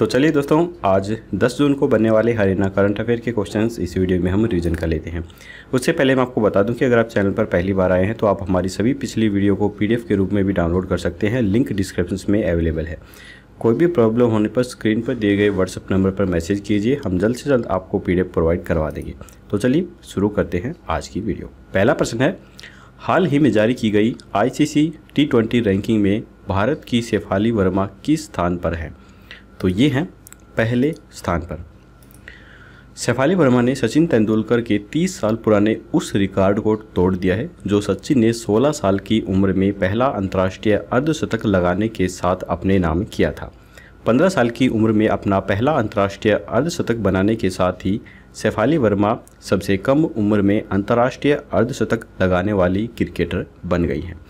तो चलिए दोस्तों आज 10 जून को बनने वाले हरियाणा करंट अफेयर के क्वेश्चंस इस वीडियो में हम रिवीजन कर लेते हैं उससे पहले मैं आपको बता दूं कि अगर आप चैनल पर पहली बार आए हैं तो आप हमारी सभी पिछली वीडियो को पीडीएफ के रूप में भी डाउनलोड कर सकते हैं लिंक डिस्क्रिप्शन में अवेलेबल है कोई भी प्रॉब्लम होने पर स्क्रीन पर दिए गए व्हाट्सअप नंबर पर मैसेज कीजिए हम जल्द से जल्द आपको पी प्रोवाइड करवा देंगे तो चलिए शुरू करते हैं आज की वीडियो पहला प्रश्न है हाल ही में जारी की गई आई टी रैंकिंग में भारत की शेफाली वर्मा किस स्थान पर है तो ये हैं पहले स्थान पर शेफाली वर्मा ने सचिन तेंदुलकर के 30 साल पुराने उस रिकॉर्ड को तोड़ दिया है जो सचिन ने 16 साल की उम्र में पहला अंतर्राष्ट्रीय अर्धशतक लगाने के साथ अपने नाम किया था 15 साल की उम्र में अपना पहला अंतर्राष्ट्रीय अर्धशतक बनाने के साथ ही शेफाली वर्मा सबसे कम उम्र में अंतर्राष्ट्रीय अर्धशतक लगाने वाली क्रिकेटर बन गई हैं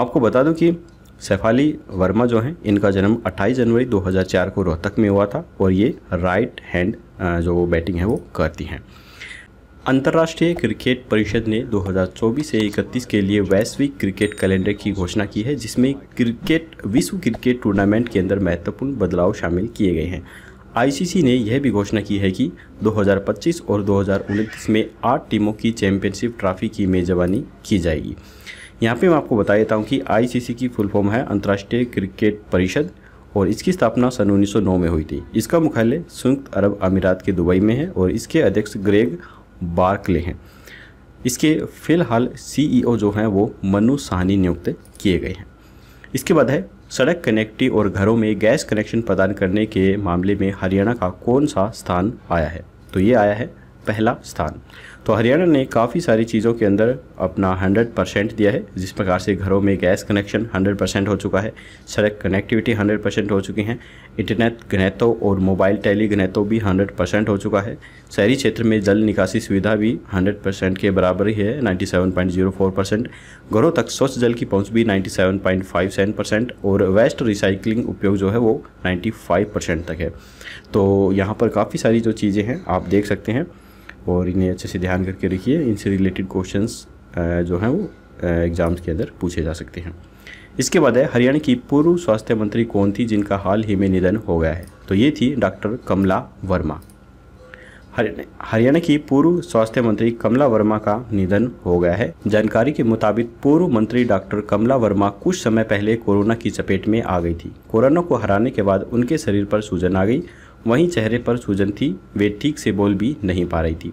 आपको बता दूँ कि सैफाली वर्मा जो हैं इनका जन्म 28 जनवरी 2004 को रोहतक में हुआ था और ये राइट हैंड जो वो बैटिंग है वो करती हैं अंतर्राष्ट्रीय क्रिकेट परिषद ने 2024 से 31 के लिए वैश्विक क्रिकेट कैलेंडर की घोषणा की है जिसमें क्रिकेट विश्व क्रिकेट टूर्नामेंट के अंदर महत्वपूर्ण बदलाव शामिल किए गए हैं आईसीसी ने यह भी घोषणा की है कि 2025 और दो में आठ टीमों की चैंपियनशिप ट्रॉफी की मेजबानी की जाएगी यहाँ पे मैं आपको बता देता हूँ कि आईसीसी की फुल फॉर्म है अंतर्राष्ट्रीय क्रिकेट परिषद और इसकी स्थापना सन 1909 में हुई थी इसका मुख्यालय संयुक्त अरब अमीरात के दुबई में है और इसके अध्यक्ष ग्रेग बार्कले हैं इसके फिलहाल सीईओ e जो हैं वो मनु साहनी नियुक्त किए गए हैं इसके बाद है सड़क कनेक्टिव और घरों में गैस कनेक्शन प्रदान करने के मामले में हरियाणा का कौन सा स्थान आया है तो ये आया है पहला स्थान तो हरियाणा ने काफ़ी सारी चीज़ों के अंदर अपना 100 परसेंट दिया है जिस प्रकार से घरों में गैस कनेक्शन 100 परसेंट हो चुका है सड़क कनेक्टिविटी 100 परसेंट हो चुकी हैं इंटरनेट गनेतों और मोबाइल टेली गनेतों भी 100 परसेंट हो चुका है शहरी क्षेत्र में जल निकासी सुविधा भी 100 परसेंट के बराबर ही है 97.04 परसेंट घरों तक स्वच्छ जल की पहुँच भी नाइन्टी परसेंट और वेस्ट रिसाइकलिंग उपयोग जो है वो नाइन्टी परसेंट तक है तो यहाँ पर काफ़ी सारी जो चीज़ें हैं आप देख सकते हैं और इन्हें अच्छे से ध्यान करके रखिए इनसे रिलेटेड क्वेश्चन जो हैं वो एग्ज़ाम्स के अंदर पूछे जा सकते हैं इसके बाद है हरियाणा की पूर्व स्वास्थ्य मंत्री कौन थी जिनका हाल ही में निधन हो गया है तो ये थी डॉक्टर कमला वर्मा हरियाणा की पूर्व स्वास्थ्य मंत्री कमला वर्मा का निधन हो गया है जानकारी के मुताबिक पूर्व मंत्री डॉक्टर कमला वर्मा कुछ समय पहले कोरोना की चपेट में आ गई थी कोरोना को हराने के बाद उनके शरीर पर सूजन आ गई वहीं चेहरे पर सूजन थी वे ठीक से बोल भी नहीं पा रही थी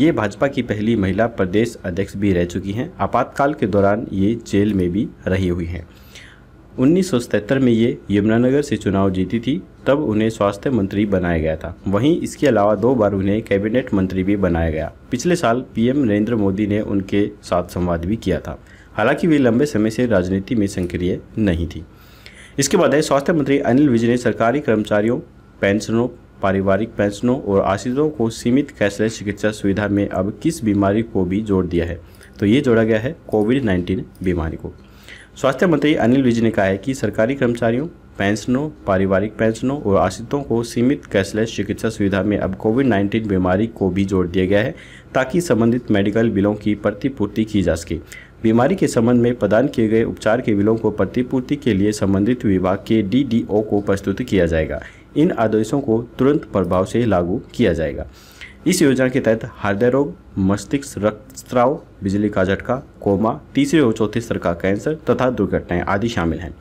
ये भाजपा की पहली महिला प्रदेश अध्यक्ष भी रह चुकी हैं आपातकाल के दौरान ये जेल में भी रही हुई हैं उन्नीस में ये यमुनानगर से चुनाव जीती थी तब उन्हें स्वास्थ्य मंत्री बनाया गया था वहीं इसके अलावा दो बार उन्हें कैबिनेट मंत्री भी बनाया गया पिछले साल पीएम नरेंद्र मोदी ने उनके साथ संवाद भी किया था हालांकि वे लंबे समय से राजनीति में सक्रिय नहीं थी इसके बाद स्वास्थ्य मंत्री अनिल विज ने सरकारी कर्मचारियों पेंशनों पारिवारिक पेंशनों और आश्रितों को सीमित कैशलेस चिकित्सा सुविधा में अब किस बीमारी को भी जोड़ दिया है तो ये जोड़ा गया है कोविड नाइन्टीन बीमारी को स्वास्थ्य मंत्री अनिल विज ने कहा है कि सरकारी कर्मचारियों पेंशनों पारिवारिक पेंशनों और आश्रितों को सीमित कैशलेस चिकित्सा सुविधा में अब कोविड 19 बीमारी को भी जोड़ दिया गया है ताकि संबंधित मेडिकल बिलों की प्रतिपूर्ति की जा सके बीमारी के संबंध में प्रदान किए गए उपचार के बिलों को प्रतिपूर्ति के लिए संबंधित विभाग के डीडीओ को प्रस्तुत किया जाएगा इन आदेशों को तुरंत प्रभाव से लागू किया जाएगा इस योजना के तहत हृदय रोग मस्तिष्क रक्तस्राव बिजली का झटका कोमा तीसरे और चौथे स्तर का कैंसर तथा दुर्घटनाएं आदि शामिल हैं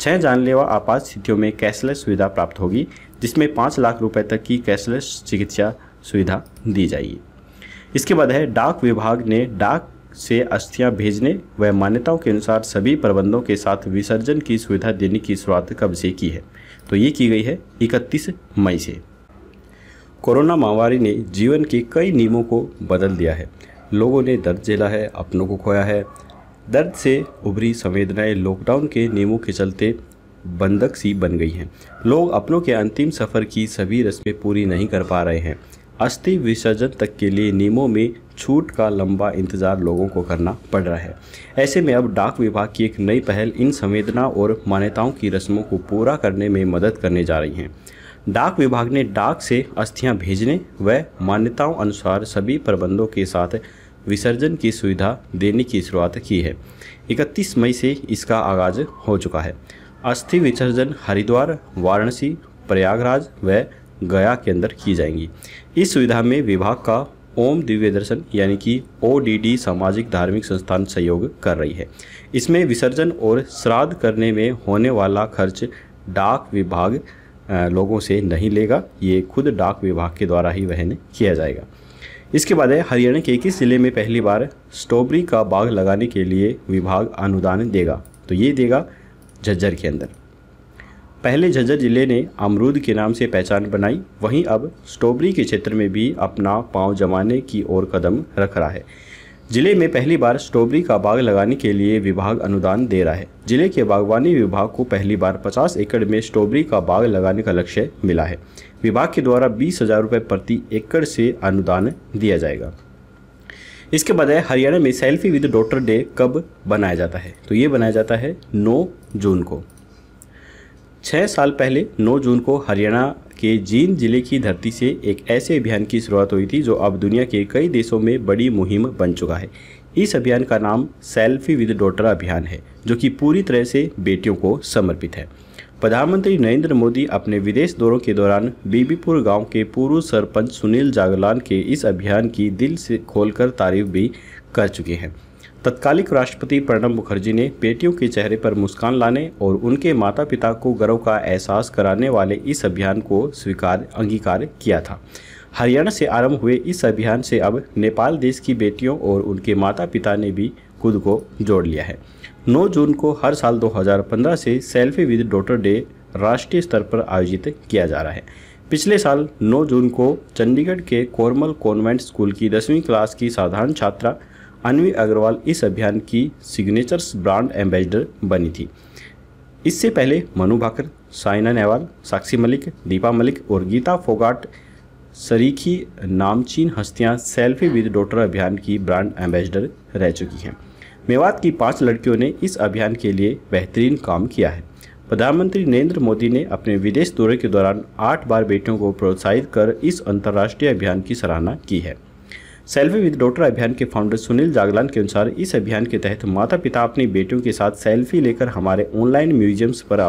छह जानलेवा आपात स्थितियों में कैशलेस सुविधा प्राप्त होगी जिसमें पाँच लाख रुपए तक की कैशलेस चिकित्सा सुविधा दी जाएगी इसके बाद है डाक विभाग ने डाक से अस्थियां भेजने व मान्यताओं के अनुसार सभी प्रबंधों के साथ विसर्जन की सुविधा देने की शुरुआत कब से की है तो ये की गई है इकतीस मई से कोरोना महामारी ने जीवन के कई नियमों को बदल दिया है लोगों ने दर्द झेला है अपनों को खोया है दर्द से उभरी संवेदनाएं लॉकडाउन के नियमों के चलते बंधक सी बन गई हैं लोग अपनों के अंतिम सफ़र की सभी रस्में पूरी नहीं कर पा रहे हैं अस्थि विसर्जन तक के लिए नियमों में छूट का लंबा इंतजार लोगों को करना पड़ रहा है ऐसे में अब डाक विभाग की एक नई पहल इन संवेदना और मान्यताओं की रस्मों को पूरा करने में मदद करने जा रही है डाक विभाग ने डाक से अस्थियां भेजने व मान्यताओं अनुसार सभी प्रबंधों के साथ विसर्जन की सुविधा देने की शुरुआत की है 31 मई से इसका आगाज हो चुका है अस्थि विसर्जन हरिद्वार वाराणसी प्रयागराज व गया के अंदर की जाएंगी इस सुविधा में विभाग का ओम दिव्य दर्शन यानी कि ओ सामाजिक धार्मिक संस्थान सहयोग कर रही है इसमें विसर्जन और श्राद्ध करने में होने वाला खर्च डाक विभाग लोगों से नहीं लेगा ये खुद डाक विभाग के द्वारा ही वहन किया जाएगा इसके बाद है हरियाणा के ही ज़िले में पहली बार स्ट्रॉबेरी का बाग लगाने के लिए विभाग अनुदान देगा तो ये देगा झज्जर के अंदर पहले झज्जर जिले ने अमरूद के नाम से पहचान बनाई वहीं अब स्ट्रॉबेरी के क्षेत्र में भी अपना पांव जमाने की ओर कदम रख रहा है जिले में पहली बार स्ट्रॉबेरी का बाग लगाने के लिए विभाग अनुदान दे रहा है जिले के बागवानी विभाग को पहली बार 50 एकड़ में स्ट्रॉबेरी का बाग लगाने का लक्ष्य मिला है विभाग के द्वारा बीस हज़ार रुपये प्रति एकड़ से अनुदान दिया जाएगा इसके बजाय हरियाणा में सेल्फी विद डॉटर डे कब बनाया जाता है तो ये बनाया जाता है नौ जून को छः साल पहले 9 जून को हरियाणा के जींद जिले की धरती से एक ऐसे अभियान की शुरुआत हुई थी जो अब दुनिया के कई देशों में बड़ी मुहिम बन चुका है इस अभियान का नाम सेल्फी विद डॉटर अभियान है जो कि पूरी तरह से बेटियों को समर्पित है प्रधानमंत्री नरेंद्र मोदी अपने विदेश दौरों के दौरान बीबीपुर गांव के पूर्व सरपंच सुनील जागलान के इस अभियान की दिल से खोलकर तारीफ भी कर चुके हैं तत्कालिक राष्ट्रपति प्रणब मुखर्जी ने बेटियों के चेहरे पर मुस्कान लाने और उनके माता पिता को गर्व का एहसास कराने वाले इस अभियान को स्वीकार अंगीकार किया था हरियाणा से आरंभ हुए इस अभियान से अब नेपाल देश की बेटियों और उनके माता पिता ने भी खुद को जोड़ लिया है 9 जून को हर साल 2015 से सेल्फी विद डॉटर डे राष्ट्रीय स्तर पर आयोजित किया जा रहा है पिछले साल 9 जून को चंडीगढ़ के कोरमल कॉन्वेंट स्कूल की दसवीं क्लास की साधारण छात्रा अनवी अग्रवाल इस अभियान की सिग्नेचर्स ब्रांड एम्बेसडर बनी थी इससे पहले मनु भाकर साइना नेहवाल साक्षी मलिक दीपा मलिक और गीता फोगाट सरीखी नामचीन हस्तियां सेल्फी विद डॉटर अभियान की ब्रांड एम्बेसडर रह चुकी हैं मेवात की पांच लड़कियों ने इस अभियान के लिए बेहतरीन काम किया है प्रधानमंत्री नरेंद्र मोदी ने अपने विदेश दौरे के दौरान आठ बार बेटियों को प्रोत्साहित कर इस अंतर्राष्ट्रीय अभियान की सराहना की है सेल्फी विद डॉटर अभियान के फाउंडर सुनील जागलान के अनुसार इस अभियान के तहत माता पिता अपनी बेटियों के साथ सेल्फी लेकर हमारे ऑनलाइन म्यूजियम्स पर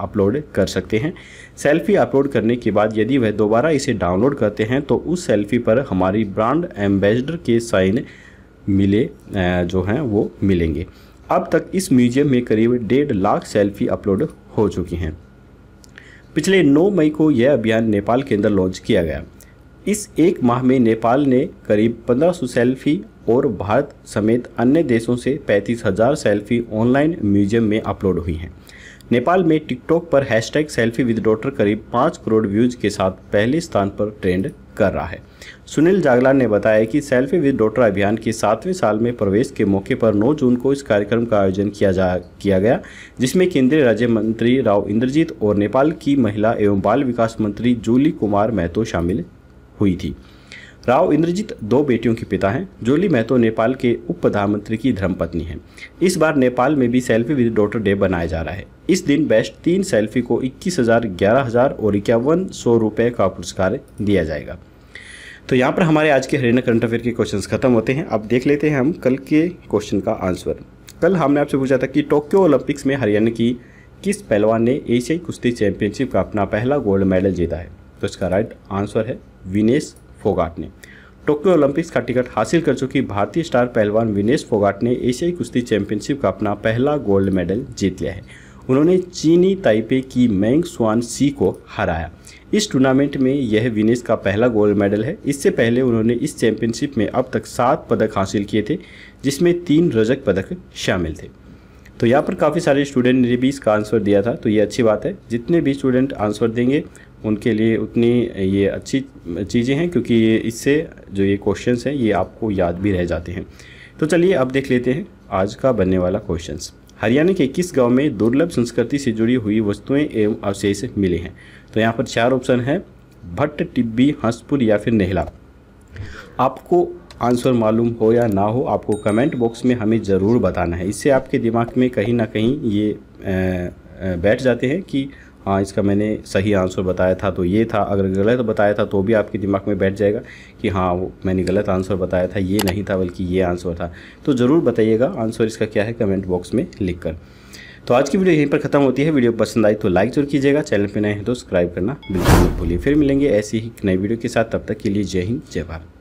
अपलोड कर सकते हैं सेल्फी अपलोड करने के बाद यदि वह दोबारा इसे डाउनलोड करते हैं तो उस सेल्फी पर हमारी ब्रांड एम्बेसडर के साइन मिले जो हैं वो मिलेंगे अब तक इस म्यूजियम में करीब डेढ़ लाख सेल्फी अपलोड हो चुकी हैं पिछले 9 मई को यह अभियान नेपाल के अंदर लॉन्च किया गया इस एक माह में नेपाल ने करीब 1500 सेल्फी और भारत समेत अन्य देशों से 35,000 सेल्फी ऑनलाइन म्यूजियम में अपलोड हुई हैं नेपाल में टिकटॉक पर हैशटैग सेल्फी विद डॉटर करीब पाँच करोड़ व्यूज के साथ पहले स्थान पर ट्रेंड कर रहा है सुनील जागला ने बताया कि सेल्फी विद डॉटर अभियान के सातवें साल में प्रवेश के मौके पर 9 जून को इस कार्यक्रम का आयोजन किया जा किया गया जिसमें केंद्रीय राज्य मंत्री राव इंद्रजीत और नेपाल की महिला एवं बाल विकास मंत्री जूली कुमार महतो शामिल हुई थी राव इंद्रजीत दो बेटियों के पिता हैं जोली महतो नेपाल के उप प्रधानमंत्री की धर्मपत्नी हैं इस बार नेपाल में भी सेल्फी विद डॉटर डे बनाया जा रहा है इस दिन बेस्ट तीन सेल्फी को इक्कीस हज़ार ग्यारह हज़ार और इक्यावन सौ रुपये का पुरस्कार दिया जाएगा तो यहाँ पर हमारे आज के हरियाणा करंट अफेयर के क्वेश्चन खत्म होते हैं अब देख लेते हैं हम कल के क्वेश्चन का आंसर कल हमने आपसे पूछा था कि टोक्यो ओलंपिक्स में हरियाणा की किस पहलवान ने एशियाई कुश्ती चैंपियनशिप का अपना पहला गोल्ड मेडल जीता है तो इसका राइट आंसर है विनेश फोगाट ने टोक्यो ओलंपिक्स का टिकट हासिल कर चुकी भारतीय स्टार पहलवान विनेश फोगाट ने एशियाई कुश्ती चैंपियनशिप का अपना पहला गोल्ड मेडल जीत लिया है उन्होंने चीनी ताइपे की मैंग स्वान सी को हराया इस टूर्नामेंट में यह विनेश का पहला गोल्ड मेडल है इससे पहले उन्होंने इस चैंपियनशिप में अब तक सात पदक हासिल किए थे जिसमें तीन रजक पदक शामिल थे तो यहाँ पर काफ़ी सारे स्टूडेंट ने भी इसका आंसर दिया था तो ये अच्छी बात है जितने भी स्टूडेंट आंसर देंगे उनके लिए उतनी ये अच्छी चीज़ें हैं क्योंकि ये इससे जो ये क्वेश्चन हैं ये आपको याद भी रह जाते हैं तो चलिए अब देख लेते हैं आज का बनने वाला क्वेश्चन हरियाणा के किस गांव में दुर्लभ संस्कृति से जुड़ी हुई वस्तुएं एवं अवशेष मिले हैं तो यहाँ पर चार ऑप्शन है भट्ट टिब्बी हंसपुर या फिर नेहला आपको आंसर मालूम हो या ना हो आपको कमेंट बॉक्स में हमें ज़रूर बताना है इससे आपके दिमाग में कहीं ना कहीं ये बैठ जाते हैं कि हाँ इसका मैंने सही आंसर बताया था तो ये था अगर गलत बताया था तो भी आपके दिमाग में बैठ जाएगा कि हाँ वो मैंने गलत आंसर बताया था ये नहीं था बल्कि ये आंसर था तो ज़रूर बताइएगा आंसर इसका क्या है कमेंट बॉक्स में लिख कर तो आज की वीडियो यहीं पर खत्म होती है वीडियो पसंद आई तो लाइक जरूर कीजिएगा चैनल पर नए हैं तो सब्सक्राइब करना बिल्कुल भूलिए फिर मिलेंगे ऐसी ही नई वीडियो के साथ तब तक के लिए जय हिंद जय भारत